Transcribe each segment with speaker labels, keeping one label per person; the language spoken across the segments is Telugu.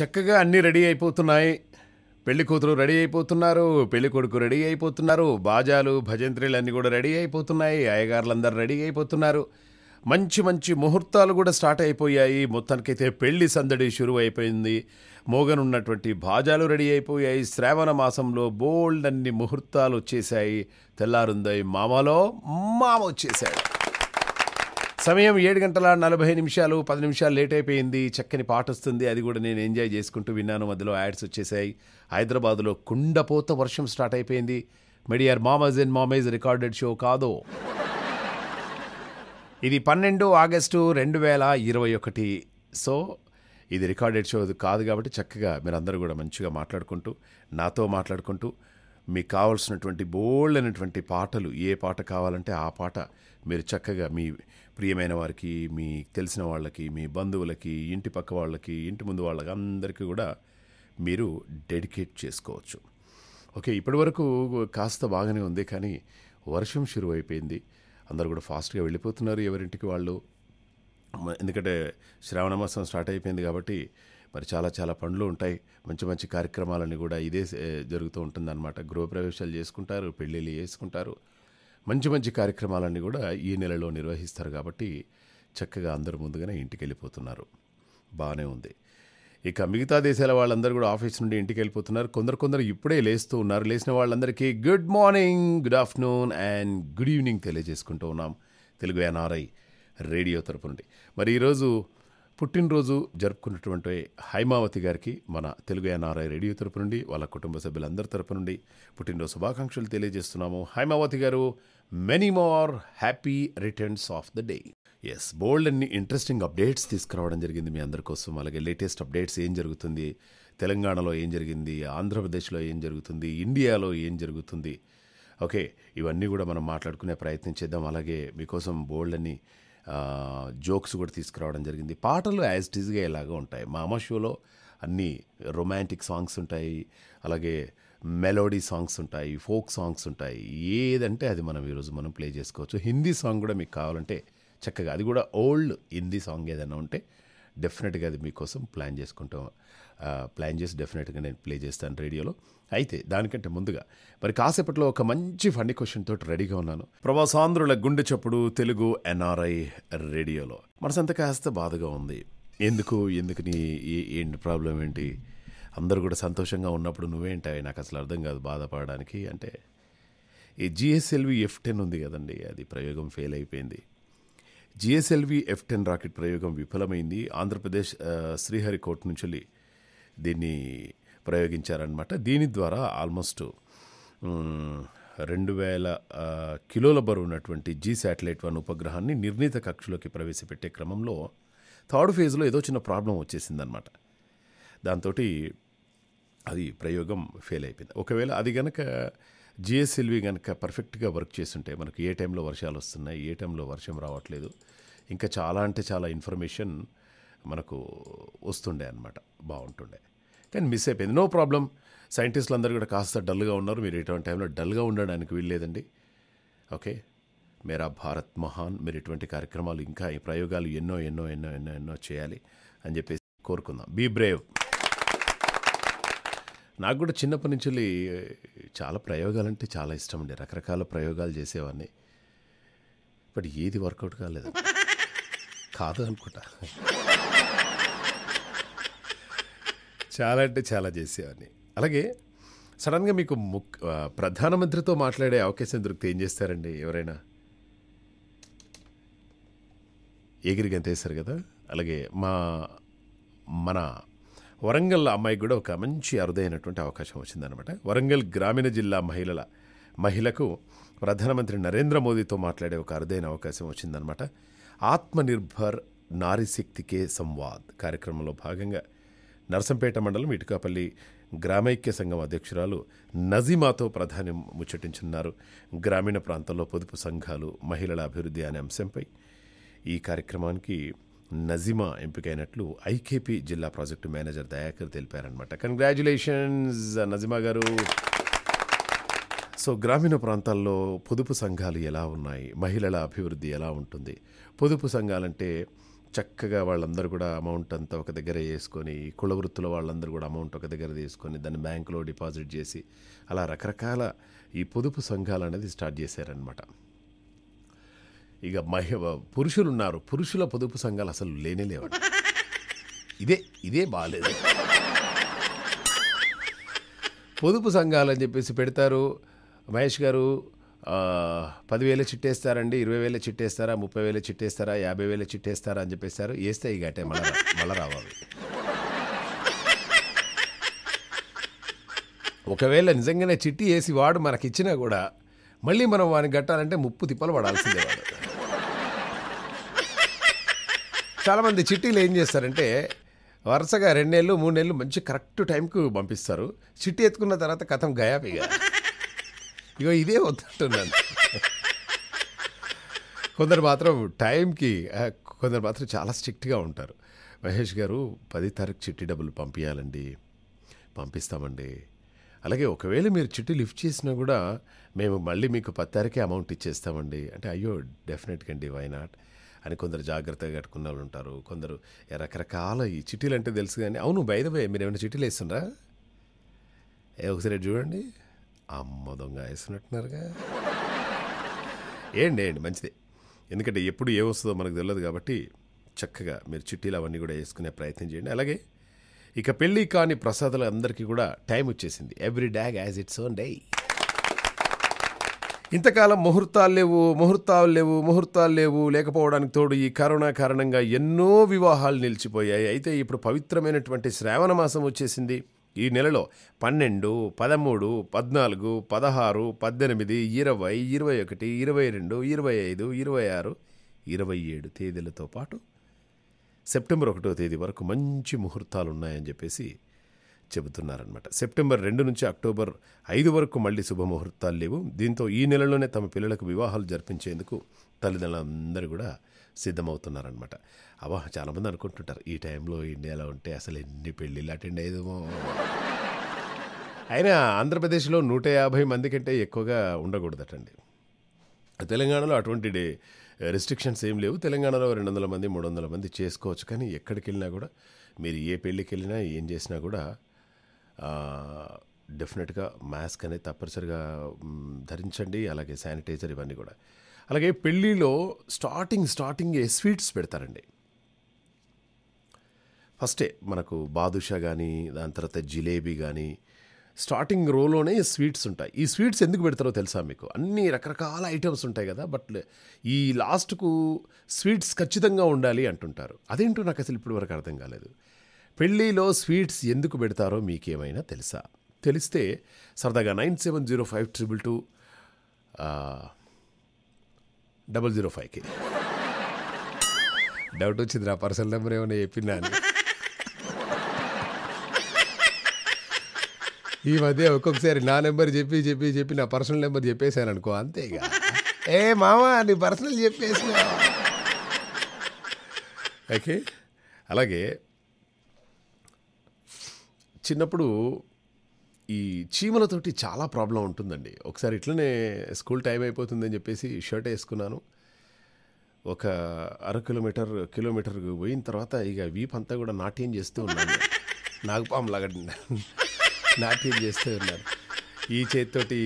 Speaker 1: చక్కగా అన్నీ రెడీ అయిపోతున్నాయి పెళ్లి కూతురు రెడీ అయిపోతున్నారు పెళ్లి కొడుకు రెడీ అయిపోతున్నారు బాజాలు భజంత్రీలు అన్నీ కూడా రెడీ అయిపోతున్నాయి అయ్యగారులందరూ రెడీ అయిపోతున్నారు మంచి మంచి ముహూర్తాలు కూడా స్టార్ట్ అయిపోయాయి మొత్తానికైతే పెళ్లి సందడి షురువు అయిపోయింది మోగనున్నటువంటి భాజాలు రెడీ అయిపోయాయి శ్రావణ మాసంలో బోల్డ్ అన్ని ముహూర్తాలు వచ్చేసాయి తెల్లారుందై మామలో మామ వచ్చేసాడు సమయం ఏడు గంటల నలభై నిమిషాలు పది నిమిషాలు లేట్ అయిపోయింది చక్కని పాట వస్తుంది అది కూడా నేను ఎంజాయ్ చేసుకుంటూ విన్నాను మధ్యలో యాడ్స్ వచ్చేసాయి హైదరాబాద్లో కుండపోత వర్షం స్టార్ట్ అయిపోయింది మెడియర్ మామజ్ అండ్ మామేజ్ రికార్డెడ్ షో కాదు ఇది పన్నెండు ఆగస్టు రెండు వేల ఇరవై ఒకటి సో ఇది రికార్డెడ్ షో కాదు కాబట్టి చక్కగా మీరందరూ కూడా మంచిగా మాట్లాడుకుంటూ నాతో మాట్లాడుకుంటూ మీకు కావాల్సినటువంటి బోల్డ్ అయినటువంటి పాటలు ఏ పాట కావాలంటే ఆ పాట మీరు చక్కగా మీ ప్రియమైన వారికి మీ తెలిసిన వాళ్ళకి మీ బంధువులకి ఇంటి పక్క వాళ్ళకి ఇంటి ముందు వాళ్ళకి అందరికీ కూడా మీరు డెడికేట్ చేసుకోవచ్చు ఓకే ఇప్పటివరకు కాస్త బాగానే ఉంది కానీ వర్షం షురు అయిపోయింది అందరు కూడా ఫాస్ట్గా వెళ్ళిపోతున్నారు ఎవరింటికి వాళ్ళు ఎందుకంటే శ్రావణ మాసం స్టార్ట్ అయిపోయింది కాబట్టి మరి చాలా చాలా పనులు ఉంటాయి మంచి మంచి కార్యక్రమాలన్నీ కూడా ఇదే జరుగుతూ ఉంటుందన్నమాట గృహప్రవేశాలు చేసుకుంటారు పెళ్ళిళ్ళు చేసుకుంటారు మంచి మంచి కార్యక్రమాలన్నీ కూడా ఈ నెలలో నిర్వహిస్తారు కాబట్టి చక్కగా అందరు ముందుగానే ఇంటికి వెళ్ళిపోతున్నారు బాగానే ఉంది ఇక మిగతా దేశాల వాళ్ళందరూ కూడా ఆఫీస్ నుండి ఇంటికి వెళ్ళిపోతున్నారు కొందరు కొందరు ఇప్పుడే లేస్తూ ఉన్నారు లేచిన వాళ్ళందరికీ good morning good afternoon and good evening తెలియజేసుకుంటూ ఉన్నాం తెలుగు ఎన్ఆర్ఐ రేడియో తరపు నుండి మరి ఈరోజు పుట్టినరోజు జరుపుకున్నటువంటి హైమావతి గారికి మన తెలుగు ఎన్ఆర్ఐ రేడియో తరపు నుండి వాళ్ళ కుటుంబ సభ్యులందరి తరపు నుండి పుట్టినరోజు శుభాకాంక్షలు తెలియజేస్తున్నాము హైమావతి గారు many more happy returns of the day ఎస్ బోల్డ్ అన్ని ఇంట్రెస్టింగ్ అప్డేట్స్ తీసుకురావడం జరిగింది మీ అందరి కోసం అలాగే లేటెస్ట్ అప్డేట్స్ ఏం జరుగుతుంది తెలంగాణలో ఏం జరిగింది ఆంధ్రప్రదేశ్లో ఏం జరుగుతుంది ఇండియాలో ఏం జరుగుతుంది ఓకే ఇవన్నీ కూడా మనం మాట్లాడుకునే ప్రయత్నం చేద్దాం అలాగే మీకోసం బోల్డ్ అన్ని జోక్స్ కూడా తీసుకురావడం జరిగింది పాటలు యాజ్ టీజ్గా ఇలాగ ఉంటాయి మా అమ్మ షోలో అన్ని రొమాంటిక్ సాంగ్స్ ఉంటాయి అలాగే మెలోడీ సాంగ్స్ ఉంటాయి ఫోక్ సాంగ్స్ ఉంటాయి ఏదంటే అది మనం ఈరోజు మనం ప్లే చేసుకోవచ్చు హిందీ సాంగ్ కూడా మీకు కావాలంటే చక్కగా అది కూడా ఓల్డ్ హిందీ సాంగ్ ఏదైనా ఉంటే డెఫినెట్గా అది మీకోసం ప్లాన్ చేసుకుంటాం ప్లాన్ చేసి డెఫినెట్గా నేను ప్లే చేస్తాను రేడియోలో అయితే దానికంటే ముందుగా మరి కాసేపట్లో ఒక మంచి ఫండి క్వశ్చన్ తోటి రెడీగా ఉన్నాను ప్రభాసాంధ్రుల గుండె చప్పుడు తెలుగు ఎన్ఆర్ఐ రేడియోలో అంత కాస్త బాధగా ఉంది ఎందుకు ఎందుకు నీ ఏంటి ప్రాబ్లం ఏంటి అందరూ కూడా సంతోషంగా ఉన్నప్పుడు నువ్వేంటాయి నాకు అసలు అర్థం కాదు బాధపడడానికి అంటే ఈ జిఎస్ఎల్వి ఎఫ్ టెన్ ఉంది కదండి అది ప్రయోగం ఫెయిల్ అయిపోయింది జిఎస్ఎల్వి ఎఫ్ టెన్ రాకెట్ ప్రయోగం విఫలమైంది ఆంధ్రప్రదేశ్ శ్రీహరికోట నుంచి దీన్ని ప్రయోగించారనమాట దీని ద్వారా ఆల్మోస్ట్ రెండు వేల కిలోల బరువు ఉన్నటువంటి జీ శాటిలైట్ వన్ ఉపగ్రహాన్ని నిర్ణీత కక్షలోకి ప్రవేశపెట్టే క్రమంలో థర్డ్ ఫేజ్లో ఏదో చిన్న ప్రాబ్లం వచ్చేసిందనమాట దాంతో అది ప్రయోగం ఫెయిల్ అయిపోయింది ఒకవేళ అది కనుక జిఎస్ఎల్వి కనుక పర్ఫెక్ట్గా వర్క్ చేస్తుంటే మనకు ఏ టైంలో వర్షాలు వస్తున్నాయి ఏ టైంలో వర్షం రావట్లేదు ఇంకా చాలా అంటే చాలా ఇన్ఫర్మేషన్ మనకు వస్తుండే అనమాట బాగుంటుండే కానీ మిస్ అయిపోయింది నో ప్రాబ్లం సైంటిస్టులు అందరూ కూడా కాస్త డల్గా ఉన్నారు మీరు ఇటువంటి టైంలో డల్గా ఉండడానికి వీల్లేదండి ఓకే మేరా భారత్ మహాన్ మీరు ఇటువంటి కార్యక్రమాలు ఇంకా ఈ ప్రయోగాలు ఎన్నో ఎన్నో ఎన్నో ఎన్నో ఎన్నో చేయాలి అని చెప్పేసి కోరుకుందాం బీ బ్రేవ్ నాకు కూడా చిన్నప్పటి నుంచి చాలా ప్రయోగాలు అంటే చాలా ఇష్టం అండి రకరకాల ప్రయోగాలు చేసేవాడిని బట్ ఏది వర్కౌట్ కాలేదు కాదు అనుకుంటా చాలా అంటే చాలా చేసేవాడిని అలాగే సడన్గా మీకు ముక్ ప్రధానమంత్రితో మాట్లాడే అవకాశం దొరికితే ఏం చేస్తారండి ఎవరైనా ఎగిరి గంతేస్తారు కదా అలాగే మా మన వరంగల్ అమ్మాయికి కూడా ఒక మంచి అరుదైనటువంటి అవకాశం వచ్చిందనమాట వరంగల్ గ్రామీణ జిల్లా మహిళల మహిళకు ప్రధానమంత్రి నరేంద్ర మోదీతో మాట్లాడే ఒక అరుదైన అవకాశం వచ్చిందనమాట ఆత్మనిర్భర్ నారీశక్తికే సంవాద్ కార్యక్రమంలో భాగంగా నర్సంపేట మండలం ఇటుకాపల్లి గ్రామైక్య సంఘం అధ్యక్షురాలు నజీమాతో ప్రధాని ముచ్చటించున్నారు గ్రామీణ ప్రాంతంలో పొదుపు సంఘాలు మహిళల అభివృద్ధి అనే అంశంపై ఈ కార్యక్రమానికి నజీమా ఎంపికైనట్లు ఐకేపీ జిల్లా ప్రాజెక్టు మేనేజర్ దయాకర్ తెలిపారనమాట కంగ్రాచులేషన్స్ నజీమా గారు సో గ్రామీణ ప్రాంతాల్లో పొదుపు సంఘాలు ఎలా ఉన్నాయి మహిళల అభివృద్ధి ఎలా ఉంటుంది పొదుపు సంఘాలంటే చక్కగా వాళ్ళందరూ కూడా అమౌంట్ అంతా ఒక దగ్గర వేసుకొని కుల వృత్తుల వాళ్ళందరూ కూడా అమౌంట్ ఒక దగ్గర తీసుకొని దాన్ని బ్యాంకులో డిపాజిట్ చేసి అలా రకరకాల ఈ పొదుపు సంఘాలు అనేది స్టార్ట్ చేశారనమాట ఇక మహి పురుషులు ఉన్నారు పురుషుల పొదుపు సంఘాలు అసలు లేనే లేవు ఇదే ఇదే బాగాలేదు పొదుపు సంఘాలు అని చెప్పేసి పెడతారు మహేష్ గారు పదివేలు చిట్టేస్తారండి ఇరవై వేలు చిట్టేస్తారా ముప్పై వేలు చిట్టేస్తారా యాభై వేలు చిట్టేస్తారా అని చెప్పేస్తారు వేస్తే ఈ గట్టే మళ్ళా మళ్ళా రావాలి ఒకవేళ నిజంగానే చిట్టి వేసి వాడు మనకి ఇచ్చినా కూడా మళ్ళీ మనం వాడిని గట్టాలంటే ముప్పు తిప్పలు పడాల్సిందే వాడు చాలామంది చిట్టీలు ఏం చేస్తారంటే వరుసగా రెండు నెలలు మూడు నెలలు మంచి కరెక్ట్ టైంకు పంపిస్తారు చిట్టి ఎత్తుకున్న తర్వాత కథం గయాపిగా ఇగో ఇదే వద్దంటున్నాను కొందరు మాత్రం టైంకి కొందరు మాత్రం చాలా స్ట్రిక్ట్గా ఉంటారు మహేష్ గారు పది తారీఖు చిట్టి డబ్బులు పంపించాలండి పంపిస్తామండి అలాగే ఒకవేళ మీరు చిట్టి లిఫ్ట్ చేసినా కూడా మేము మళ్ళీ మీకు పది తారీఖే అమౌంట్ ఇచ్చేస్తామండి అంటే అయ్యో డెఫినెట్గా అండి వై నాట్ అని కొందరు జాగ్రత్తగా కట్టుకున్న వాళ్ళు ఉంటారు కొందరు రకరకాల ఈ చిట్టీలు అంటే తెలుసు కానీ అవును బయదవే మీరు ఏమైనా చిట్టీలు వేస్తుండ్రా ఏ ఒకసారి చూడండి అమ్మ దొంగ వేసినట్టున్నారుగా ఏండి ఏండి మంచిది ఎందుకంటే ఎప్పుడు ఏ వస్తుందో మనకు తెలియదు కాబట్టి చక్కగా మీరు చిట్టీలు అవన్నీ కూడా వేసుకునే ప్రయత్నం చేయండి అలాగే ఇక పెళ్ళి కాని ప్రసాదాలు అందరికీ కూడా టైం వచ్చేసింది every dog has its own day ఇంతకాలం ముహూర్తాలు లేవు ముహూర్తాలు లేవు ముహూర్తాలు లేవు లేకపోవడానికి తోడు ఈ కరోనా కారణంగా ఎన్నో వివాహాలు నిలిచిపోయాయి అయితే ఇప్పుడు పవిత్రమైనటువంటి శ్రావణ మాసం వచ్చేసింది ఈ నెలలో పన్నెండు పదమూడు పద్నాలుగు పదహారు పద్దెనిమిది ఇరవై ఇరవై ఒకటి ఇరవై రెండు ఇరవై ఐదు ఇరవై ఆరు ఇరవై ఏడు తేదీలతో పాటు సెప్టెంబర్ ఒకటో తేదీ వరకు మంచి ముహూర్తాలు ఉన్నాయని చెప్పేసి చెబుతున్నారనమాట సెప్టెంబర్ రెండు నుంచి అక్టోబర్ ఐదు వరకు మళ్ళీ శుభముహూర్తాలు లేవు దీంతో ఈ నెలలోనే తమ పిల్లలకు వివాహాలు జరిపించేందుకు తల్లిదండ్రులందరూ కూడా సిద్ధమవుతున్నారనమాట అబ్బా చాలామంది అనుకుంటుంటారు ఈ టైంలో ఇండియాలో ఉంటే అసలు ఎన్ని పెళ్ళిళ్ళు అటెండ్ అయ్యేదేమో అయినా ఆంధ్రప్రదేశ్లో నూట యాభై మంది కంటే ఎక్కువగా అటండి తెలంగాణలో అటువంటి డే రెస్ట్రిక్షన్స్ ఏం లేవు తెలంగాణలో రెండు వందల మంది మూడు వందల మంది చేసుకోవచ్చు కానీ ఎక్కడికి వెళ్ళినా కూడా మీరు ఏ పెళ్ళికి వెళ్ళినా ఏం చేసినా కూడా డెఫినెట్గా మాస్క్ అనేది తప్పనిసరిగా ధరించండి అలాగే శానిటైజర్ ఇవన్నీ కూడా అలాగే పెళ్ళిలో స్టార్టింగ్ స్టార్టింగ్ స్వీట్స్ పెడతారండి ఫస్టే మనకు బాదుషా కానీ దాని తర్వాత జిలేబీ కానీ స్టార్టింగ్ రోలోనే స్వీట్స్ ఉంటాయి ఈ స్వీట్స్ ఎందుకు పెడతారో తెలుసా మీకు అన్ని రకరకాల ఐటమ్స్ ఉంటాయి కదా బట్ ఈ లాస్ట్కు స్వీట్స్ ఖచ్చితంగా ఉండాలి అంటుంటారు అదేంటో నాకు అసలు ఇప్పుడు వరకు అర్థం కాలేదు పెళ్ళిలో స్వీట్స్ ఎందుకు పెడతారో మీకేమైనా తెలుసా తెలిస్తే సరదాగా nine seven zero five triple two double zero ఫైవ్కి డౌట్ వచ్చింది నా పర్సనల్ నెంబర్ ఏమైనా చెప్పినా ఈ మధ్య ఒక్కొక్కసారి నా నెంబర్ చెప్పి చెప్పి చెప్పి నా పర్సనల్ నెంబర్ చెప్పేశాను అనుకో అంతే ఏ మామా నీ పర్సనల్ చెప్పేసి ఓకే అలాగే చిన్నప్పుడు ఈ చీమలతోటి చాలా ప్రాబ్లం ఉంటుందండి ఒకసారి ఇట్లనే స్కూల్ టైం అయిపోతుందని చెప్పేసి షర్ట్ వేసుకున్నాను ఒక అర కిలోమీటర్ కిలోమీటర్ పోయిన తర్వాత ఇక వీప్ అంతా కూడా నాట్యం చేస్తూ ఉన్నాను నాగపాములాగా నాట్యం చేస్తూ ఉన్నాను ఈ చేతితోటి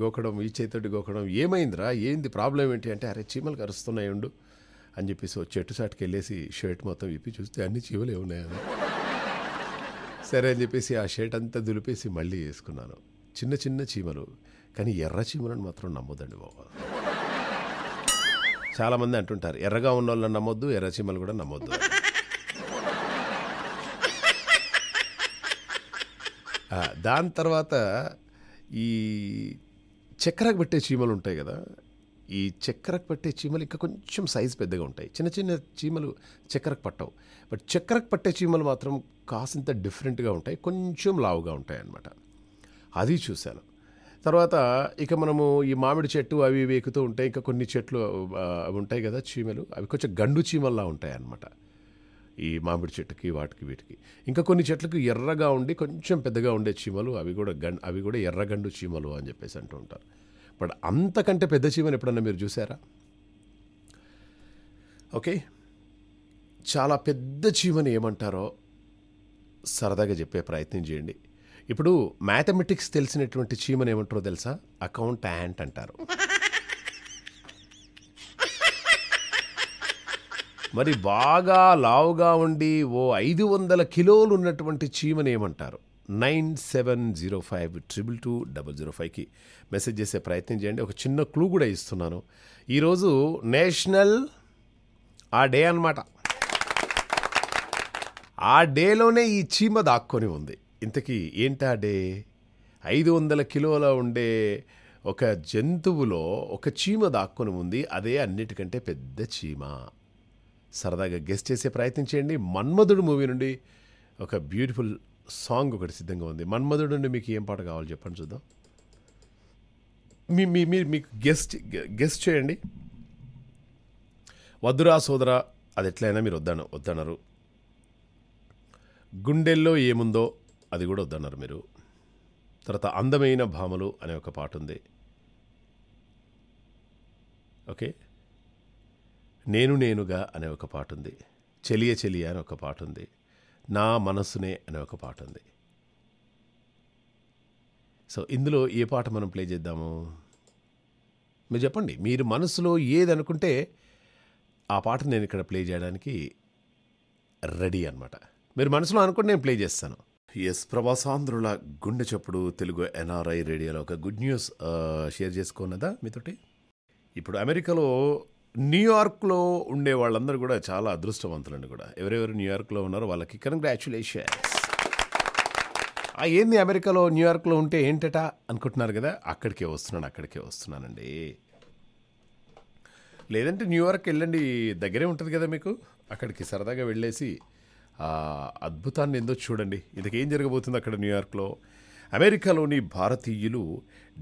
Speaker 1: గోకడం ఈ చేతితోటి గోకడం ఏమైందిరా ఏంది ప్రాబ్లం ఏంటి అంటే అరే చీమలు కరుస్తున్నాయి ఉండు అని చెప్పేసి చెట్టు సాటుకు వెళ్ళేసి షర్ట్ మొత్తం విప్పి చూస్తే అన్ని చీమలే ఏమున్నాయని సరే అని చెప్పేసి ఆ షర్ట్ అంతా దులిపేసి మళ్ళీ వేసుకున్నాను చిన్న చిన్న చీమలు కానీ ఎర్ర చీమలను మాత్రం నమ్మొద్దండి బాబు చాలామంది అంటుంటారు ఎర్రగా ఉన్న వాళ్ళని నమ్మొద్దు ఎర్ర చీమలు కూడా నమ్మొద్దు దాని తర్వాత ఈ చక్కెరకు పెట్టే చీమలు ఉంటాయి కదా ఈ చక్కెరకు పట్టే చీమలు ఇంకా కొంచెం సైజ్ పెద్దగా ఉంటాయి చిన్న చిన్న చీమలు చక్కెరకు పట్టవు బట్ చక్కెరకు పట్టే చీమలు మాత్రం కాసింత డిఫరెంట్గా ఉంటాయి కొంచెం లావుగా ఉంటాయి అన్నమాట అది చూశాను తర్వాత ఇక మనము ఈ మామిడి చెట్టు అవి వేకుతూ ఉంటాయి ఇంకా కొన్ని చెట్లు ఉంటాయి కదా చీమలు అవి కొంచెం గండు చీమల్లా ఉంటాయి అన్నమాట ఈ మామిడి చెట్టుకి వాటికి వీటికి ఇంకా కొన్ని చెట్లకు ఎర్రగా ఉండి కొంచెం పెద్దగా ఉండే చీమలు అవి కూడా గం అవి కూడా ఎర్రగండు చీమలు అని చెప్పేసి అంటూ ఉంటారు బట్ అంతకంటే పెద్ద జీవన్ ఎప్పుడన్నా మీరు చూసారా ఓకే చాలా పెద్ద జీవని ఏమంటారో సరదాగా చెప్పే ప్రయత్నం చేయండి ఇప్పుడు మ్యాథమెటిక్స్ తెలిసినటువంటి చీమని ఏమంటారో తెలుసా అకౌంట్ యాంట్ అంటారు మరి బాగా లావుగా ఉండి ఓ ఐదు వందల కిలోలు ఉన్నటువంటి చీమని ఏమంటారు nine seven zero five triple two double zero ఫైవ్కి మెసేజ్ చేసే ప్రయత్నం చేయండి ఒక చిన్న క్లూ కూడా ఇస్తున్నాను ఈరోజు నేషనల్ ఆ డే అనమాట ఆ డేలోనే ఈ చీమ దాక్కొని ఉంది ఇంతకీ ఏంటా డే ఐదు వందల కిలోల ఉండే ఒక జంతువులో ఒక చీమ దాక్కొని ఉంది అదే అన్నిటికంటే పెద్ద చీమ సరదాగా గెస్ట్ చేసే ప్రయత్నం చేయండి మన్మధుడు మూవీ నుండి ఒక బ్యూటిఫుల్ సాంగ్ ఒకటి సిద్ధంగా ఉంది మన్మధుడు నుండి మీకు ఏం పాట కావాలి చెప్పండి చూద్దాం మీ మీ మీరు మీకు గెస్ట్ గెస్ట్ చేయండి వద్దురా సోదరా అది ఎట్లయినా మీరు వద్దన వద్దన్నారు గుండెల్లో ఏముందో అది కూడా వద్దన్నారు మీరు తర్వాత అందమైన భామలు అనే ఒక పాట ఉంది ఓకే నేను నేనుగా అనే ఒక పాట ఉంది చెలియ చెలియ అని ఒక పాట ఉంది నా మనస్సునే అనే ఒక పాట ఉంది సో ఇందులో ఏ పాట మనం ప్లే చేద్దాము మీరు చెప్పండి మీరు మనసులో ఏది అనుకుంటే ఆ పాట నేను ఇక్కడ ప్లే చేయడానికి రెడీ అనమాట మీరు మనసులో అనుకుంటే నేను ప్లే చేస్తాను ఎస్ ప్రభాసాంధ్రుల గుండె చప్పుడు తెలుగు ఎన్ఆర్ఐ రేడియోలో ఒక గుడ్ న్యూస్ uh, షేర్ చేసుకున్నదా మీతోటి ఇప్పుడు అమెరికాలో న్యూయార్క్లో ఉండే వాళ్ళందరూ కూడా చాలా అదృష్టవంతులండి కూడా ఎవరెవరు న్యూయార్క్లో ఉన్నారో వాళ్ళకి కంగ్రాచులేషన్ ఏంది అమెరికాలో న్యూయార్క్లో ఉంటే ఏంటట అనుకుంటున్నారు కదా అక్కడికే వస్తున్నాను అక్కడికే వస్తున్నానండి లేదంటే న్యూయార్క్ వెళ్ళండి దగ్గరే ఉంటుంది కదా మీకు అక్కడికి సరదాగా వెళ్ళేసి అద్భుతాన్ని ఏందో చూడండి ఇదికేం జరగబోతుంది అక్కడ న్యూయార్క్లో అమెరికాలోని భారతీయులు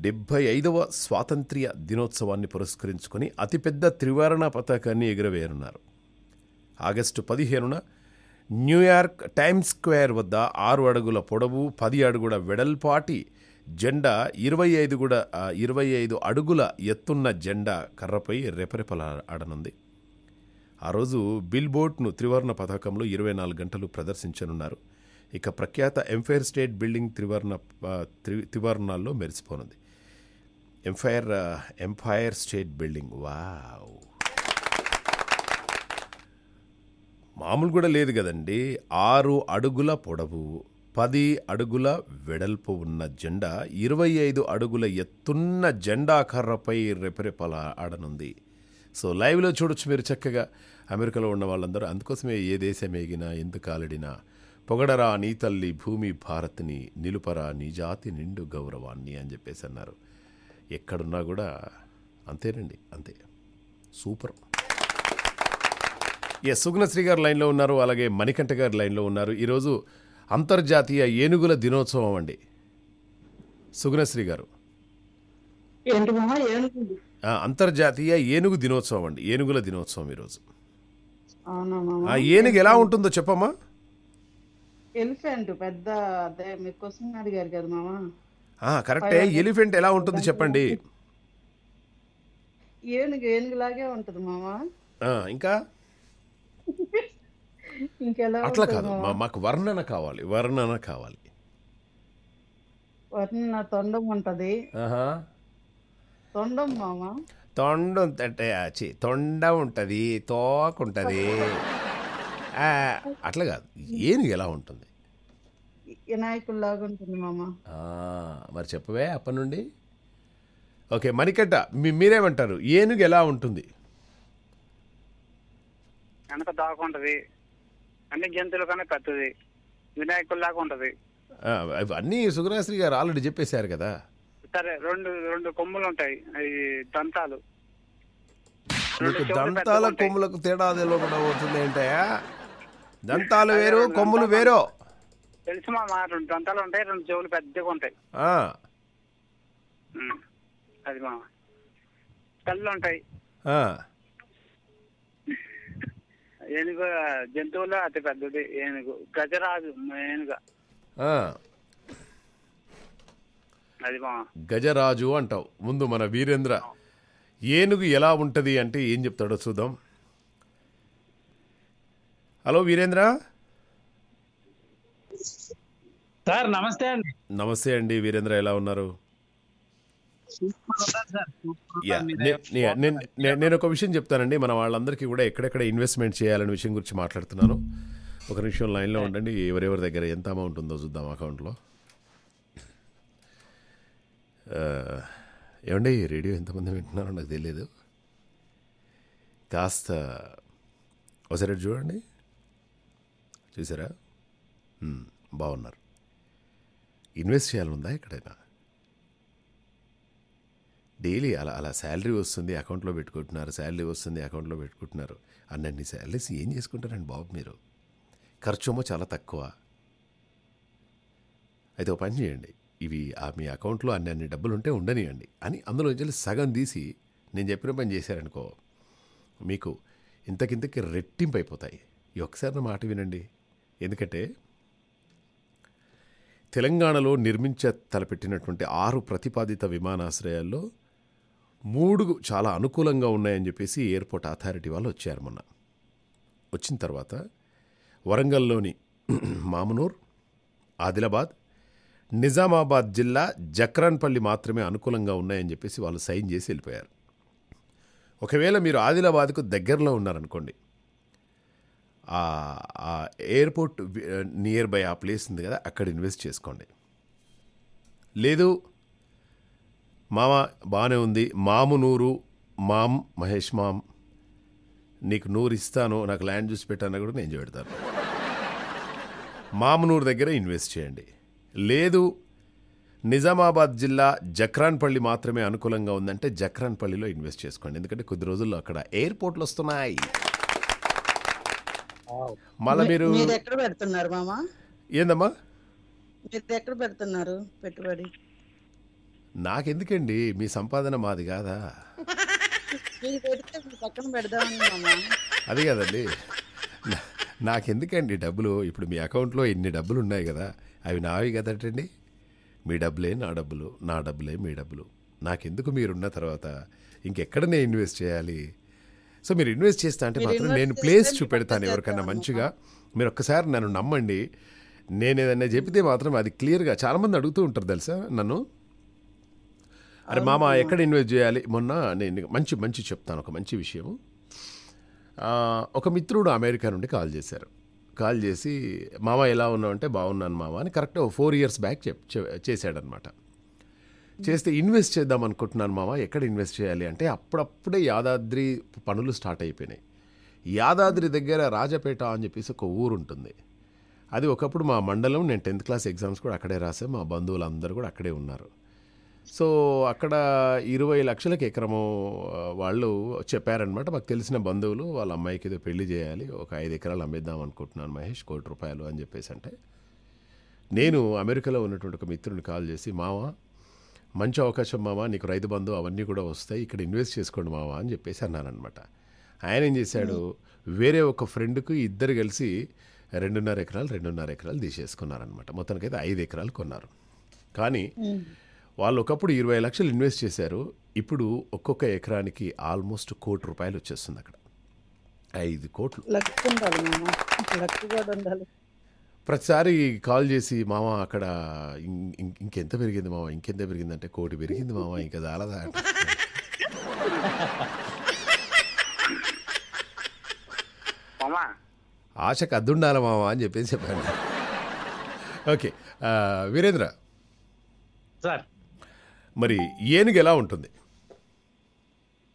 Speaker 1: డెబ్భై ఐదవ స్వాతంత్ర్య దినోత్సవాన్ని పురస్కరించుకొని అతిపెద్ద త్రివర్ణ పతాకాన్ని ఎగురవేయనున్నారు ఆగస్టు పదిహేనున న్యూయార్క్ టైమ్స్ స్క్వేర్ వద్ద ఆరు అడుగుల పొడవు పది అడుగుల వెడల్పాటి జెండా ఇరవై ఐదు కూడా ఇరవై ఐదు అడుగుల ఎత్తున్న జెండా కర్రపై రెపరెపలాడనుంది ఆ రోజు బిల్ బోర్డ్ను త్రివర్ణ పథకంలో ఇరవై నాలుగు గంటలు ప్రదర్శించనున్నారు ఇక ప్రఖ్యాత ఎంఫైర్ స్టేట్ బిల్డింగ్ త్రివర్ణ త్రి త్రివర్ణాల్లో మెరిసిపోనుంది Empire Empire State Building wow మామూలు కూడా లేదు కదండి ఆరు అడుగుల పొడవు పది అడుగుల వెడల్పు ఉన్న జెండా ఇరవై ఐదు అడుగుల ఎత్తున్న జెండా కర్రపై రెపరెపల ఆడనుంది సో లైవ్లో చూడొచ్చు మీరు చక్కగా అమెరికాలో ఉన్న వాళ్ళందరూ అందుకోసమే ఏ దేశం ఎగినా ఎందుకు కాలడినా పొగడరా నీ తల్లి భూమి భారత్ని నిలుపరా నీ జాతి నిండు గౌరవాన్ని అని చెప్పేసి అన్నారు ఎక్కడున్నా కూడా అంతేనండి అంతే సూపర్ ఎస్ సుగ్నశ్రీ గారు లైన్లో ఉన్నారు అలాగే మణికంఠ గారు లైన్లో ఉన్నారు ఈరోజు అంతర్జాతీయ ఏనుగుల దినోత్సవం అండి సుగ్నశ్రీ గారు అంతర్జాతీయ ఏనుగు దినోత్సవం అండి ఏనుగుల దినోత్సవం ఈరోజు ఏనుగు ఎలా ఉంటుందో చెప్పమ్మా
Speaker 2: ఎలిఫెంట్ పెద్ద అదే మీరు క్వశ్చన్ అడిగారు కదా మామ
Speaker 1: కరెక్టే ఎలిఫెంట్ ఎలా ఉంటుంది చెప్పండి
Speaker 2: ఏనుగు ఏనుగు లాగే ఉంటుంది మామ ఇంకా ఇంకెలా అట్లా కాదు
Speaker 1: మాకు వర్ణన కావాలి వర్ణన కావాలి
Speaker 2: వర్ణన తొండం ఉంటది తొండం మామ
Speaker 1: తొండం అంటే తొండ ఉంటది తోకుంటది ఉంటది అట్లా కాదు ఏనుగు ఎలా ఉంటుంది
Speaker 2: వినాయకుల్లాగా ఉంటుంది మామ
Speaker 1: మరి చెప్పవే అప్పటి నుండి ఓకే మణికట్ట మీరేమంటారు ఏనుగు ఎలా ఉంటుంది దాకా దాకుంటది అన్ని జంతువుల కన్నా పెద్దది వినాయకుల్లాగా ఉంటది అన్నీ సుగరాశ్రీ గారు ఆల్రెడీ చెప్పేశారు కదా సరే రెండు రెండు కొమ్ములు ఉంటాయి అవి దంతాలు దంతాల కొమ్ములకు తేడా తెలియకుండా అవుతుంది ఏంటయా దంతాలు వేరు కొమ్ములు వేరు తెలుసు మా రెండు దంతాలు ఉంటాయి రెండు చెవులు పెద్దగా ఉంటాయి అది మా కళ్ళు ఉంటాయి ఏనుగు జంతువులు అతి పెద్దది ఏనుగు గజరాజు ఏనుగ అది మా గజరాజు అంటావు ముందు మన వీరేంద్ర ఏనుగు ఎలా ఉంటది అంటే ఏం చెప్తాడో చూద్దాం హలో వీరేంద్ర సార్ నమస్తే అండి నమస్తే అండి వీరేంద్ర ఎలా ఉన్నారు నేను ఒక విషయం చెప్తానండి మన వాళ్ళందరికీ కూడా ఎక్కడెక్కడ ఇన్వెస్ట్మెంట్ చేయాలనే విషయం గురించి మాట్లాడుతున్నాను ఒక నిమిషం లైన్లో ఉండండి ఎవరెవరి దగ్గర ఎంత అమౌంట్ ఉందో చూద్దాం అకౌంట్లో ఏమండి రేడియో ఎంతమంది వింటున్నారో నాకు తెలియదు కాస్త ఒకసారి చూడండి చూసారా బాగున్నారు ఇన్వెస్ట్ చేయాలనుందా ఎక్కడైనా డైలీ అలా అలా శాలరీ వస్తుంది అకౌంట్లో పెట్టుకుంటున్నారు శాలరీ వస్తుంది అకౌంట్లో పెట్టుకుంటున్నారు అన్నీ శాలరీస్ ఏం చేసుకుంటారండి బాబు మీరు ఖర్చు ఏమో చాలా తక్కువ అయితే ఒక పని చేయండి ఇవి ఆ మీ అకౌంట్లో అన్ని అన్ని డబ్బులు ఉంటే ఉండనియండి అని అందులో నుంచి సగం తీసి నేను చెప్పిన పని చేశారనుకో మీకు ఇంతకింతకి రెట్టింపు అయిపోతాయి ఒకసారి మాట వినండి ఎందుకంటే తెలంగాణలో నిర్మించ తలపెట్టినటువంటి ఆరు ప్రతిపాదిత విమానాశ్రయాల్లో మూడు చాలా అనుకూలంగా ఉన్నాయని చెప్పేసి ఎయిర్పోర్ట్ అథారిటీ వాళ్ళు వచ్చారు మొన్న వచ్చిన తర్వాత వరంగల్లోని మామునూర్ ఆదిలాబాద్ నిజామాబాద్ జిల్లా జక్రాన్పల్లి మాత్రమే అనుకూలంగా ఉన్నాయని చెప్పేసి వాళ్ళు సైన్ చేసి వెళ్ళిపోయారు ఒకవేళ మీరు ఆదిలాబాద్కు దగ్గరలో ఉన్నారనుకోండి ఆ ఎయిర్పోర్ట్ నియర్ బై ఆ ప్లేస్ ఉంది కదా అక్కడ ఇన్వెస్ట్ చేసుకోండి లేదు మామ బాగానే ఉంది మాము నూరు మామ్ మహేష్ మామ్ నీకు నూరు ఇస్తాను నాకు ల్యాండ్ చూసి పెట్టాను కూడా నేను మాము నూరు దగ్గర ఇన్వెస్ట్ చేయండి లేదు నిజామాబాద్ జిల్లా జక్రాన్పల్లి మాత్రమే అనుకూలంగా ఉందంటే జక్రాన్పల్లిలో ఇన్వెస్ట్ చేసుకోండి ఎందుకంటే కొద్ది రోజుల్లో అక్కడ ఎయిర్పోర్ట్లు వస్తున్నాయి మళ్ళీ మీరు
Speaker 2: ఎక్కడ పెడుతున్నారు మామా ఏందమ్మా మీరు ఎక్కడ పెడుతున్నారు పెట్టుబడి
Speaker 1: నాకెందుకండి మీ సంపాదన మాది కాదా
Speaker 2: పక్కన పెడదామని
Speaker 1: అది కదండి నాకెందుకండి డబ్బులు ఇప్పుడు మీ అకౌంట్లో ఎన్ని డబ్బులు ఉన్నాయి కదా అవి నావి కదటండి మీ డబ్బులే నా డబ్బులు నా డబ్బులే మీ డబ్బులు నాకెందుకు మీరున్న తర్వాత ఇంకెక్కడ నేను ఇన్వెస్ట్ చేయాలి సో మీరు ఇన్వెస్ట్ చేస్తా అంటే మాత్రం నేను ప్లేస్ చూపెడతాను ఎవరికన్నా మంచిగా మీరు ఒక్కసారి నన్ను నమ్మండి నేను ఏదన్నా చెబితే మాత్రం అది క్లియర్గా చాలామంది అడుగుతూ ఉంటారు తెలుసా నన్ను అరే మామ ఎక్కడ ఇన్వెస్ట్ చేయాలి మొన్న నేను మంచి మంచి చెప్తాను ఒక మంచి విషయం ఒక మిత్రుడు అమెరికా నుండి కాల్ చేశారు కాల్ చేసి మామ ఎలా ఉన్నావు అంటే బాగున్నాను మామ అని కరెక్ట్ ఫోర్ ఇయర్స్ బ్యాక్ చెప్ చేశాడనమాట చేస్తే ఇన్వెస్ట్ చేద్దాం అనుకుంటున్నాను మామ ఎక్కడ ఇన్వెస్ట్ చేయాలి అంటే అప్పుడప్పుడే యాదాద్రి పనులు స్టార్ట్ అయిపోయినాయి యాదాద్రి దగ్గర రాజపేట అని చెప్పేసి ఒక ఊరు ఉంటుంది అది ఒకప్పుడు మా మండలం నేను టెన్త్ క్లాస్ ఎగ్జామ్స్ కూడా అక్కడే రాసా మా బంధువులందరూ కూడా అక్కడే ఉన్నారు సో అక్కడ ఇరవై లక్షలకు ఎకరము వాళ్ళు చెప్పారనమాట మాకు తెలిసిన బంధువులు వాళ్ళ అమ్మాయికి ఏదో పెళ్లి చేయాలి ఒక ఐదు ఎకరాలు అమ్మేద్దాం అనుకుంటున్నాను మహేష్ కోటి రూపాయలు అని చెప్పేసి అంటే నేను అమెరికాలో ఉన్నటువంటి ఒక మిత్రుని కాల్ చేసి మావా మంచి అవకాశం మామ నీకు రైతు బంధు అవన్నీ కూడా వస్తాయి ఇక్కడ ఇన్వెస్ట్ చేసుకోండి మామ అని చెప్పేసి అన్నానమాట ఆయన ఏం చేశాడు వేరే ఒక ఫ్రెండ్కు ఇద్దరు కలిసి రెండున్నర ఎకరాలు రెండున్నర ఎకరాలు తీసేసుకున్నారనమాట మొత్తానికైతే ఐదు ఎకరాలు కొన్నారు కానీ వాళ్ళు ఒకప్పుడు ఇరవై లక్షలు ఇన్వెస్ట్ చేశారు ఇప్పుడు ఒక్కొక్క ఎకరానికి ఆల్మోస్ట్ కోటి రూపాయలు వచ్చేస్తుంది అక్కడ ఐదు కోట్లు ప్రతిసారి కాల్ చేసి మామ అక్కడ ఇంకెంత పెరిగింది మామ ఇంకెంత పెరిగింది అంటే కోటి పెరిగింది మామ ఇంకా చాలా ఆశకు కద్దుండాల మామ అని చెప్పేసి చెప్పాను ఓకే వీరేంద్ర సార్ మరి ఏనుగు ఎలా ఉంటుంది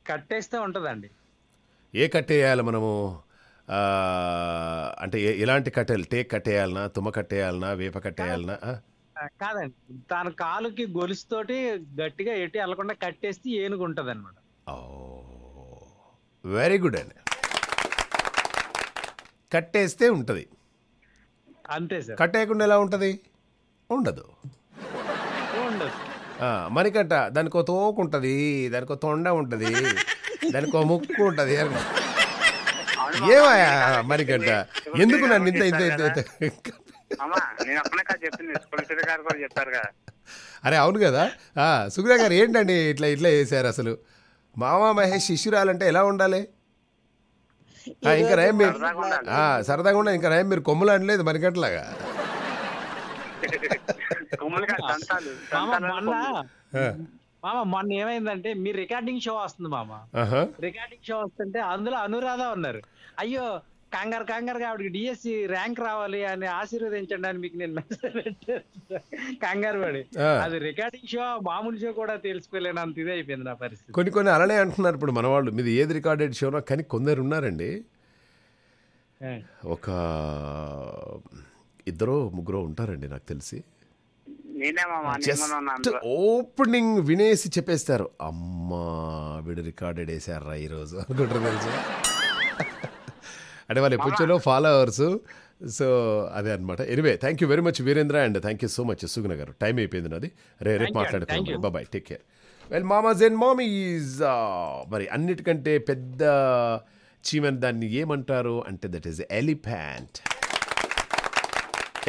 Speaker 2: కట్టేస్తే ఉంటుందండి
Speaker 1: ఏ కట్టేయాలి మనము అంటే ఎలాంటి కట్టెలు టేక్ కట్టేయాలనా తుమ్మ కట్టేయాలనా వేప కట్టేయాలనా
Speaker 2: కాదండి తన కాలుకి గొలుసుతోటి గట్టిగా ఎట్టి వెళ్ళకుండా కట్టేస్తే
Speaker 1: ఏనుగు ఉంటుంది అనమాట వెరీ గుడ్ అండి కట్టేస్తే ఉంటుంది అంతే సార్ కట్టేయకుండా ఎలా ఉంటుంది ఉండదు ఉండదు మరికట్ట దానికో తోకు ఉంటుంది దానికో తొండ ఉంటుంది దానికో ముక్కు ఉంటుంది ఏమయ్యా మణికంట ఎందుకు నన్ను ఇంత ఇంత ఇంత అరే అవును కదా సుగ్రా గారు ఏంటండి ఇట్లా ఇట్లా చేశారు అసలు మామా మహేష్ శిష్యురాలంటే ఎలా ఉండాలి ఇంకా రాయం మీరు సరదాగా ఉండాలి ఇంకా రాయం మీరు కొమ్ములు అనలేదు మణికంటలాగా
Speaker 2: కొమ్ములు మామ మొన్న ఏమైందంటే మీ రికార్డింగ్ షో వస్తుంది మామ రికార్డింగ్ షో వస్తుంటే అందులో అనురాధ ఉన్నారు అయ్యో కంగారు కంగారుగా ఆవిడకి డిఎస్సి ర్యాంక్ రావాలి అని ఆశీర్వదించండి అని మీకు నేను కంగారు పడి అది రికార్డింగ్ షో మామూలు షో కూడా తెలుసుకోలేను అంత ఇది అయిపోయింది
Speaker 1: నా పరిస్థితి కొన్ని కొన్ని అలానే అంటున్నారు ఇప్పుడు మన వాళ్ళు మీది ఏది రికార్డెడ్ షో కానీ కొందరు ఉన్నారండి ఒక ఇద్దరు ముగ్గురు ఉంటారండి నాకు తెలిసి జస్ట్ ఓపెనింగ్ వినేసి చెప్పేస్తారు అమ్మా వీడు రికార్డెడ్ వేసారా ఈరోజు అనుకుంటారు తెలుసు అంటే వాళ్ళు ఎప్పుడు ఫాలోవర్స్ సో అదే అనమాట anyway thank you very much Veerendra and thank you so much Suguna గారు టైం అయిపోయింది నాది రే రేపు మాట్లాడుకుందాం బాబాయ్ టేక్ కేర్ వెల్ మామాజ్ అండ్ మామీస్ మరి అన్నిటికంటే పెద్ద చీమని దాన్ని ఏమంటారు అంటే దట్ ఈస్ ఎలిఫాంట్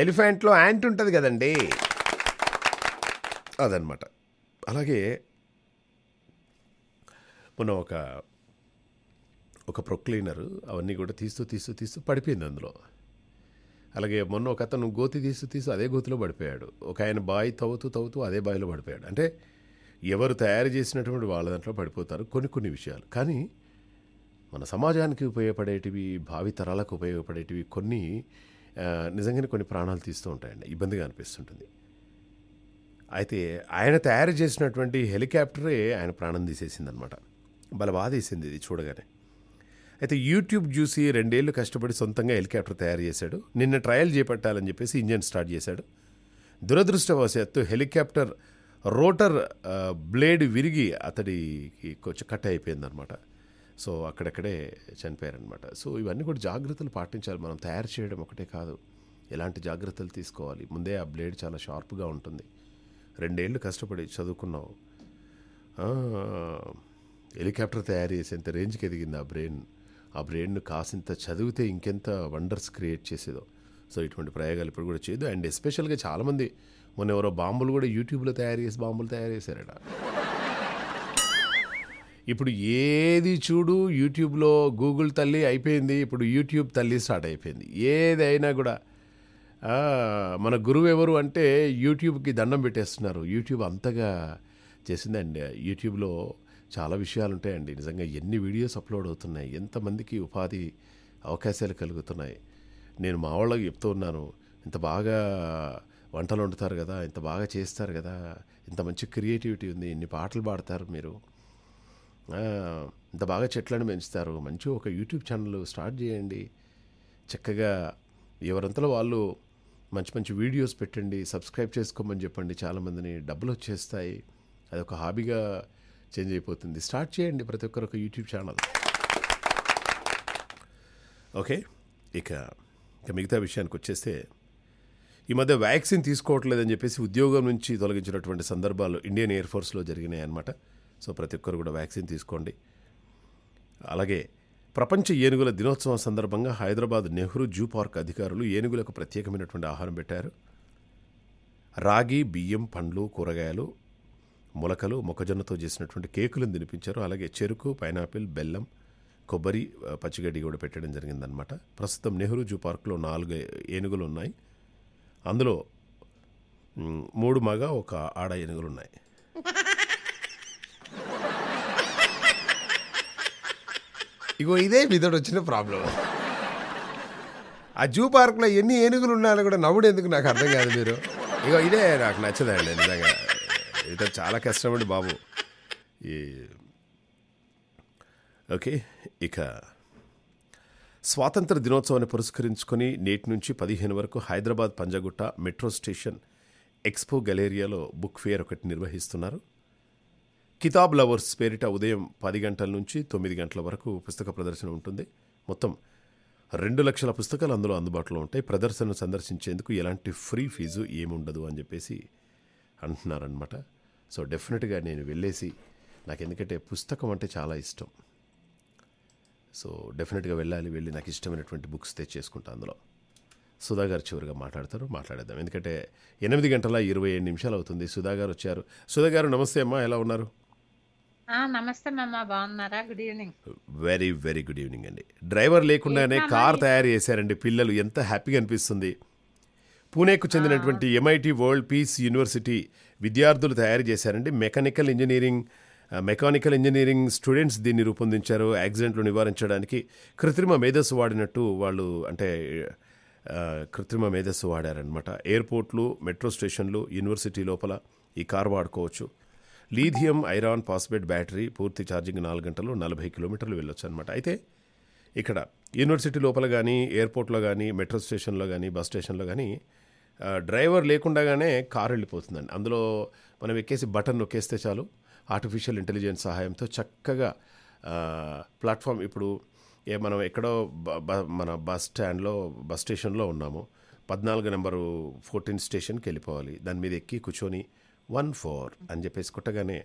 Speaker 1: ఎలిఫాంట్లో యాంట్ ఉంటుంది కదండి అదనమాట అలాగే మొన్న ఒక ఒక ప్రొక్లీనరు అవన్నీ కూడా తీస్తూ తీస్తూ తీస్తూ పడిపోయింది అందులో అలాగే మొన్న ఒక అతను గోతి తీస్తూ తీస్తూ అదే గోతిలో పడిపోయాడు ఒక ఆయన బావి తవ్వుతూ తవ్వుతూ అదే బావిలో పడిపోయాడు అంటే ఎవరు తయారు చేసినటువంటి వాళ్ళ దాంట్లో పడిపోతారు కొన్ని కొన్ని విషయాలు కానీ మన సమాజానికి ఉపయోగపడేటివి భావితరాలకు ఉపయోగపడేటివి కొన్ని నిజంగానే కొన్ని ప్రాణాలు తీస్తూ ఉంటాయండి ఇబ్బందిగా అనిపిస్తుంటుంది అయితే ఆయన తయారు చేసినటువంటి హెలికాప్టరే ఆయన ప్రాణం తీసేసిందనమాట బల బాధేసింది ఇది చూడగానే అయితే యూట్యూబ్ చూసి రెండేళ్ళు కష్టపడి సొంతంగా హెలికాప్టర్ తయారు చేశాడు నిన్న ట్రయల్ చేపట్టాలని చెప్పేసి ఇంజన్ స్టార్ట్ చేశాడు దురదృష్టవశాత్తు హెలికాప్టర్ రోటర్ బ్లేడ్ విరిగి అతడికి కొంచెం కట్ అయిపోయిందనమాట సో అక్కడక్కడే చనిపోయారనమాట సో ఇవన్నీ కూడా జాగ్రత్తలు పాటించాలి మనం తయారు చేయడం ఒకటే కాదు ఎలాంటి జాగ్రత్తలు తీసుకోవాలి ముందే ఆ బ్లేడ్ చాలా షార్ప్గా ఉంటుంది రెండేళ్ళు కష్టపడి చదువుకున్నావు హెలికాప్టర్ తయారు చేసేంత రేంజ్కి ఎదిగింది ఆ బ్రెయిన్ ఆ బ్రెయిన్ను కాసింత చదివితే ఇంకెంత వండర్స్ క్రియేట్ చేసేదో సో ఇటువంటి ప్రయోగాలు ఇప్పుడు కూడా చేయదు అండ్ ఎస్పెషల్గా చాలామంది మొన్న ఎవరో బాంబులు కూడా యూట్యూబ్లో తయారు చేసి బాంబులు తయారు చేశారట ఇప్పుడు ఏది చూడు యూట్యూబ్లో గూగుల్ తల్లి అయిపోయింది ఇప్పుడు యూట్యూబ్ తల్లి స్టార్ట్ అయిపోయింది ఏదైనా కూడా మన గురువు ఎవరు అంటే యూట్యూబ్కి దండం పెట్టేస్తున్నారు యూట్యూబ్ అంతగా చేసిందండి యూట్యూబ్లో చాలా విషయాలు ఉంటాయండి నిజంగా ఎన్ని వీడియోస్ అప్లోడ్ అవుతున్నాయి ఎంతమందికి ఉపాధి అవకాశాలు కలుగుతున్నాయి నేను మా వాళ్ళకి చెప్తూ ఉన్నాను ఇంత బాగా వంటలు వండుతారు కదా ఇంత బాగా చేస్తారు కదా ఇంత మంచి క్రియేటివిటీ ఉంది ఇన్ని పాటలు పాడతారు మీరు ఇంత బాగా చెట్లను పెంచుతారు మంచి ఒక యూట్యూబ్ ఛానల్ స్టార్ట్ చేయండి చక్కగా ఎవరంతలో వాళ్ళు మంచి మంచి వీడియోస్ పెట్టండి సబ్స్క్రైబ్ చేసుకోమని చెప్పండి చాలామందిని డబ్బులు వచ్చేస్తాయి అది ఒక హాబీగా చేంజ్ అయిపోతుంది స్టార్ట్ చేయండి ప్రతి ఒక్కరు ఒక యూట్యూబ్ ఛానల్ ఓకే ఇక ఇక మిగతా విషయానికి వచ్చేస్తే ఈ మధ్య వ్యాక్సిన్ తీసుకోవట్లేదని చెప్పేసి ఉద్యోగం నుంచి తొలగించినటువంటి సందర్భాలు ఇండియన్ ఎయిర్ ఫోర్స్లో జరిగినాయి అనమాట సో ప్రతి ఒక్కరు కూడా వ్యాక్సిన్ తీసుకోండి అలాగే ప్రపంచ ఏనుగుల దినోత్సవం సందర్భంగా హైదరాబాద్ నెహ్రూ జూ పార్క్ అధికారులు ఏనుగులకు ప్రత్యేకమైనటువంటి ఆహారం పెట్టారు రాగి బియ్యం పండ్లు కూరగాయలు మొలకలు మొక్కజొన్నతో చేసినటువంటి కేకులను తినిపించారు అలాగే చెరుకు పైనాపిల్ బెల్లం కొబ్బరి పచ్చిగడ్డి కూడా పెట్టడం జరిగిందనమాట ప్రస్తుతం నెహ్రూ జూ పార్క్లో నాలుగు ఏనుగులు ఉన్నాయి అందులో మూడు మగ ఒక ఆడ ఏనుగులు ఉన్నాయి ఇగో ఇదే మీతో వచ్చిన ప్రాబ్లం ఆ జూ పార్క్లో ఎన్ని ఏనుగులు ఉన్నాయో కూడా నవ్వుడు ఎందుకు నాకు అర్థం కాదు మీరు ఇగో ఇదే నాకు నచ్చదండి నిజంగా ఇదే చాలా కష్టమండి బాబు ఈ ఓకే ఇక స్వాతంత్ర దినోత్సవాన్ని పురస్కరించుకొని నేటి నుంచి పదిహేను వరకు Hyderabad Panjagutta metro station expo గలేరియాలో బుక్ ఫేర్ ఒకటి నిర్వహిస్తున్నారు కితాబ్ లవర్స్ పేరిట ఉదయం పది గంటల నుంచి తొమ్మిది గంటల వరకు పుస్తక ప్రదర్శన ఉంటుంది మొత్తం రెండు లక్షల పుస్తకాలు అందులో అందుబాటులో ఉంటాయి ప్రదర్శనను సందర్శించేందుకు ఎలాంటి ఫ్రీ ఫీజు ఏముండదు అని చెప్పేసి అంటున్నారనమాట సో డెఫినెట్గా నేను వెళ్ళేసి నాకు ఎందుకంటే పుస్తకం అంటే చాలా ఇష్టం సో డెఫినెట్గా వెళ్ళాలి వెళ్ళి నాకు ఇష్టమైనటువంటి బుక్స్ తెచ్చేసుకుంటా అందులో సుధా గారు చివరిగా మాట్లాడతారు మాట్లాడేద్దాం ఎందుకంటే ఎనిమిది గంటల ఇరవై ఏడు నిమిషాలు అవుతుంది సుధా గారు వచ్చారు సుధా గారు నమస్తే అమ్మా ఎలా ఉన్నారు
Speaker 2: నమస్తే మామ బాగున్నారా good evening
Speaker 1: very very good evening అండి డ్రైవర్ లేకుండానే కార్ తయారు చేశారండి పిల్లలు ఎంత హ్యాపీగా అనిపిస్తుంది పూణేకు చెందినటువంటి ఎంఐటి వరల్డ్ పీస్ యూనివర్సిటీ విద్యార్థులు తయారు చేశారండి mechanical engineering mechanical engineering students దీన్ని రూపొందించారు యాక్సిడెంట్లు నివారించడానికి కృత్రిమ మేధస్సు వాడినట్టు వాళ్ళు అంటే కృత్రిమ మేధస్సు వాడారనమాట ఎయిర్పోర్ట్లు మెట్రో స్టేషన్లు యూనివర్సిటీ లోపల ఈ కార్ వాడుకోవచ్చు లీథియం ఐరాన్ పాస్బేట్ బ్యాటరీ పూర్తి ఛార్జింగ్ నాలుగు గంటలు నలభై కిలోమీటర్లు వెళ్ళొచ్చు అనమాట అయితే ఇక్కడ యూనివర్సిటీ లోపల కానీ ఎయిర్పోర్ట్లో కానీ మెట్రో స్టేషన్లో కానీ బస్ స్టేషన్లో కానీ డ్రైవర్ లేకుండానే కారు వెళ్ళిపోతుందండి అందులో మనం ఎక్కేసి బటన్ నొక్కేస్తే చాలు ఆర్టిఫిషియల్ ఇంటెలిజెన్స్ సహాయంతో చక్కగా ప్లాట్ఫామ్ ఇప్పుడు ఏ మనం ఎక్కడో మన బస్ స్టాండ్లో బస్ స్టేషన్లో ఉన్నాము పద్నాలుగు నెంబరు ఫోర్టీన్ స్టేషన్కి వెళ్ళిపోవాలి దాని మీద ఎక్కి కూర్చొని వన్ ఫోర్ అని చెప్పేసి కొట్టగానే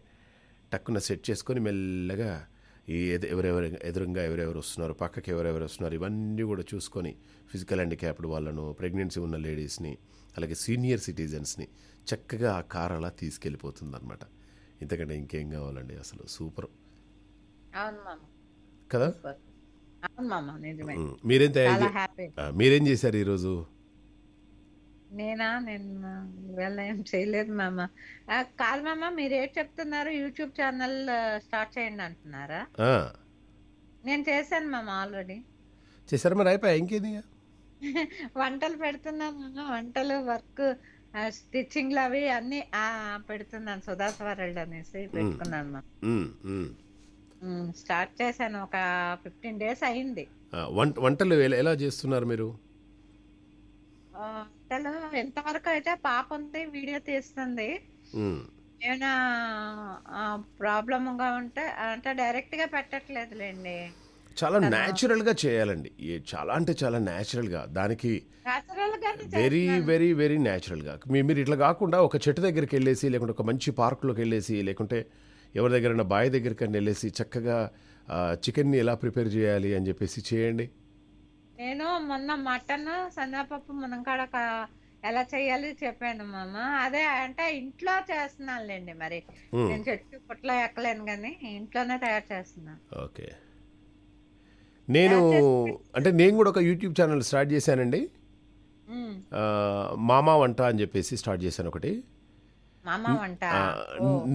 Speaker 1: టక్కున సెట్ చేసుకొని మెల్లగా ఈ ఎవరెవరు ఎదురుగా ఎవరెవరు వస్తున్నారు పక్కకి ఎవరెవరు వస్తున్నారు ఇవన్నీ కూడా చూసుకొని ఫిజికల్ హ్యాండిక్యాప్డ్ వాళ్ళను ప్రెగ్నెన్సీ ఉన్న లేడీస్ని అలాగే సీనియర్ సిటిజన్స్ని చక్కగా ఆ కార్ అలా తీసుకెళ్ళిపోతుంది అనమాట ఇంతకంటే ఇంకేం కావాలండి అసలు సూపర్ కదా మీరేం తయారు మీరేం చేశారు ఈరోజు
Speaker 2: నేనా నేను వేళ ఏం చేయలేదు మామ కాదు మామ ఏం చెప్తున్నారు యూట్యూబ్ ఛానల్ స్టార్ట్ చేయండి అంటున్నారా నేను చేశాను మామ ఆల్రెడీ
Speaker 1: చేశారు మరి అయిపోయా ఇంకేది
Speaker 2: వంటలు పెడుతున్నాను వంటలు వర్క్ స్టిచ్చింగ్లు అవి అన్ని పెడుతున్నాను సుధాస్ వరల్డ్ అనేసి పెట్టుకున్నాను మా స్టార్ట్ చేశాను ఒక ఫిఫ్టీన్ డేస్ అయింది
Speaker 1: వంటలు ఎలా చేస్తున్నారు మీరు
Speaker 2: తను ఎంతవరకు అయితే పాప ఉంది వీడియో తీస్తుంది ఏమైనా ప్రాబ్లమ్గా ఉంటే అంటే డైరెక్ట్గా పెట్టట్లేదులేండి
Speaker 1: చాలా న్యాచురల్ గా చేయాలండి చాలా అంటే చాలా న్యాచురల్ గా దానికి వెరీ వెరీ వెరీ న్యాచురల్ గా మీరు ఇట్లా కాకుండా ఒక చెట్టు దగ్గరికి వెళ్ళేసి లేకుంటే ఒక మంచి లోకి వెళ్ళేసి లేకుంటే ఎవరి దగ్గరైనా బాయ్ దగ్గరికి వెళ్ళేసి చక్కగా చికెన్ని ఎలా ప్రిపేర్ చేయాలి అని చెప్పేసి చేయండి
Speaker 2: నేను మొన్న మటన్ శనగపప్పు మునక్కాడ ఎలా చేయాలి చెప్పాను మామ అదే అంటే ఇంట్లో చేస్తున్నాను లేండి మరి నేను చెట్టు పుట్లో ఎక్కలేను కానీ ఇంట్లోనే తయారు చేస్తున్నాను
Speaker 1: ఓకే నేను అంటే నేను కూడా ఒక యూట్యూబ్ ఛానల్ స్టార్ట్ చేశానండి మామా వంట అని చెప్పేసి స్టార్ట్ చేశాను ఒకటి వంట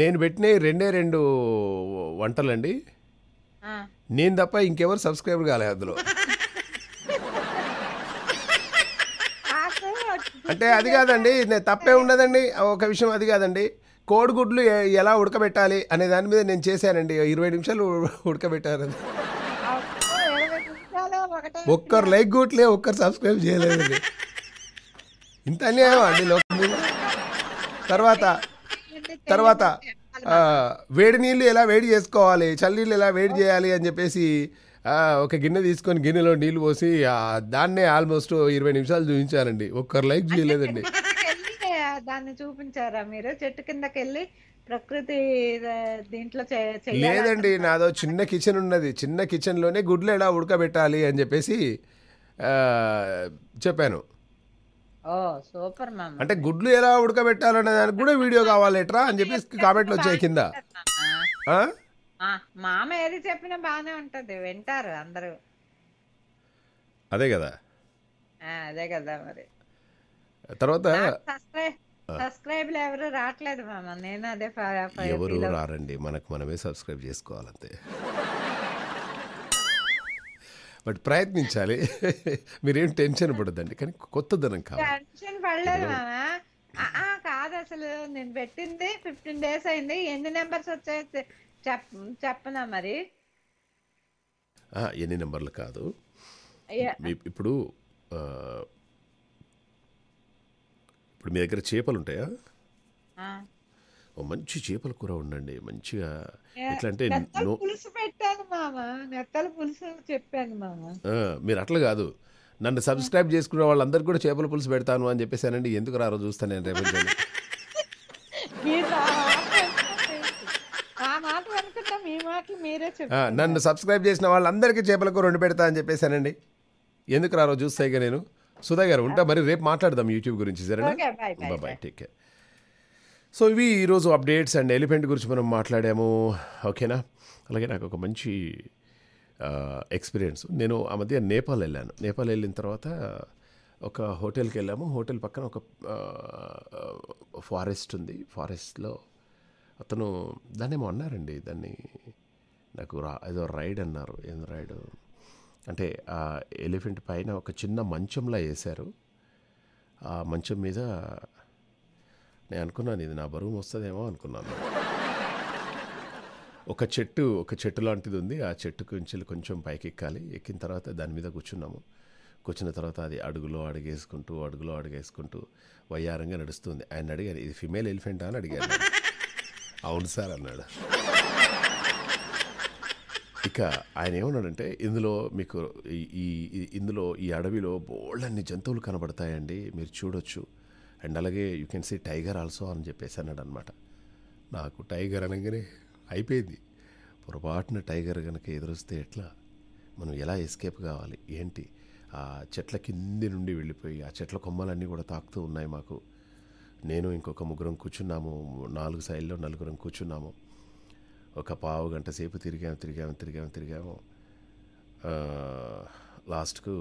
Speaker 1: నేను పెట్టిన రెండే రెండు వంటలండి నేను తప్ప ఇంకెవరు సబ్స్క్రైబర్ కాలేదు అందులో అంటే అది కాదండి తప్పే ఉండదండి ఒక విషయం అది కాదండి కోడిగుడ్లు ఎలా ఉడకబెట్టాలి అనే దాని మీద నేను చేశానండి ఇరవై నిమిషాలు ఉడకబెట్టారు అది ఒక్కరు లైక్ కొట్లే ఒక్కరు సబ్స్క్రైబ్ చేయలేదండి ఇంత అన్యాయం అండి లోకం తర్వాత తర్వాత వేడి నీళ్ళు ఎలా వేడి చేసుకోవాలి చల్లీళ్ళు ఎలా వేడి చేయాలి అని చెప్పేసి ఒక గిన్నె తీసుకొని గిన్నెలో నీళ్ళు పోసి దాన్నే ఆల్మోస్ట్ ఇరవై నిమిషాలు చూపించారండి ఒక్కరు లైక్ చేయలేదండి
Speaker 2: దాన్ని చూపించారా మీరు చెట్టు కిందకి వెళ్ళి ప్రకృతి దీంట్లో లేదండి
Speaker 1: నాదో చిన్న కిచెన్ ఉన్నది చిన్న కిచెన్లోనే గుడ్లు ఎలా ఉడకబెట్టాలి అని చెప్పేసి చెప్పాను సూపర్ అంటే గుడ్లు ఎలా ఉడకబెట్టాలనే దానికి కూడా వీడియో కావాలి ఎట్రా అని చెప్పేసి కామెంట్లు వచ్చాయి కింద
Speaker 2: మామ ఏది చెప్పినా బాగానే ఉంటది వింటారు అందరూ అదే కదా అదే కదా మరి తర్వాత సబ్స్క్రైబ్లు ఎవరు రావట్లేదు మామ నేను అదే ఎవరు
Speaker 1: రారండి మనకు మనమే సబ్స్క్రైబ్ చేసుకోవాలంతే బట్ ప్రయత్నించాలి మీరేం టెన్షన్ పడద్దండి కానీ కొత్తదనం కావాలి
Speaker 2: టెన్షన్ పడలేదు మామా కాదు అసలు నేను పెట్టింది ఫిఫ్టీన్ డేస్ అయింది ఎన్ని నెంబర్స్ వచ్చాయి చెప్ప చెప్పనా మరి
Speaker 1: ఎన్ని నెంబర్లు కాదు మీ- ఇప్పుడు ఇప్పుడు మీ దగ్గర చేపలు ఉంటాయా ఓ మంచి చేపల కూర ఉండండి మంచిగా ఎట్లా అంటే
Speaker 2: పులుసు పెట్టాను పులుసు చెప్పాను
Speaker 1: మీరు అట్లా కాదు నన్ను సబ్స్క్రైబ్ చేసుకున్న వాళ్ళందరికీ కూడా చేపల పులుసు పెడతాను అని చెప్పేసానండి ఎందుకు రారో చూస్తాను నేను రేపటి నన్ను సబ్స్క్రైబ్ చేసిన వాళ్ళందరికీ చేపలకు రెండు పెడతా అని చెప్పేశానండి ఎందుకు రారో ఇక నేను సుధా గారు ఉంటా మరి రేపు మాట్లాడదాం యూట్యూబ్ గురించి సరేనా బాయ్ టేక్ కేర్ సో ఇవి ఈరోజు అప్డేట్స్ అండ్ ఎలిఫెంట్ గురించి మనం మాట్లాడాము ఓకేనా అలాగే నాకు ఒక మంచి ఎక్స్పీరియన్స్ నేను ఆ మధ్య నేపాల్ వెళ్ళాను నేపాల్ వెళ్ళిన తర్వాత ఒక హోటల్కి వెళ్ళాము హోటల్ పక్కన ఒక ఫారెస్ట్ ఉంది ఫారెస్ట్లో అతను దాన్ని ఏమో అన్నారండి దాన్ని నాకు రా ఏదో రైడ్ అన్నారు ఏం రైడ్ అంటే ఆ ఎలిఫెంట్ పైన ఒక చిన్న మంచంలా వేశారు ఆ మంచం మీద నేను అనుకున్నాను ఇది నా బరువు వస్తుందేమో అనుకున్నాను ఒక చెట్టు ఒక చెట్టు లాంటిది ఉంది ఆ చెట్టు కొంచె కొంచెం పైకి ఎక్కాలి ఎక్కిన తర్వాత దాని మీద కూర్చున్నాము కూర్చున్న తర్వాత అది అడుగులో అడుగేసుకుంటూ అడుగులో అడుగేసుకుంటూ వయ్యారంగా నడుస్తుంది ఆయన అడిగారు ఇది ఫిమేల్ ఎలిఫెంటా అని అడిగారు అవును సార్ అన్నాడు ఇక ఆయన ఏమన్నాడంటే ఇందులో మీకు ఈ ఇందులో ఈ అడవిలో బోల్డ్ అన్ని జంతువులు కనబడతాయండి మీరు చూడొచ్చు అండ్ అలాగే you can see tiger also అని చెప్పేసి అన్నాడు అనమాట నాకు టైగర్ అనగానే అయిపోయింది పొరపాటున టైగర్ కనుక ఎదురొస్తే ఎట్లా మనం ఎలా ఎస్కేప్ కావాలి ఏంటి ఆ చెట్ల కింది నుండి వెళ్ళిపోయి ఆ చెట్ల కొమ్మలన్నీ కూడా తాకుతూ ఉన్నాయి మాకు నేను ఇంకొక ముగ్గురం కూర్చున్నాము నాలుగు సైడ్లో నలుగురం కూర్చున్నాము ఒక పావు గంట సేపు తిరిగాము తిరిగాము తిరిగాము తిరిగాము లాస్ట్కు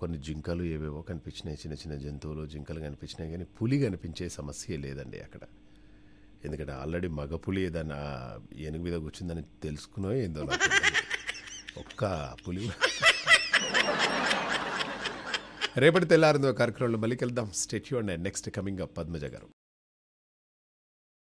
Speaker 1: కొన్ని జింకలు ఏవేవో కనిపించినాయి చిన్న చిన్న జంతువులు జింకలు కనిపించినాయి కానీ పులి కనిపించే సమస్య లేదండి అక్కడ ఎందుకంటే ఆల్రెడీ మగ పులి ఏదన్నా ఏనుగు మీద కూర్చుందని తెలుసుకునో ఏందో ఒక్క పులి రేపటి తెల్లారిందో కార్యక్రమంలో మళ్ళీ కలుద్దాం stay tuned and next coming up Padmaja గారు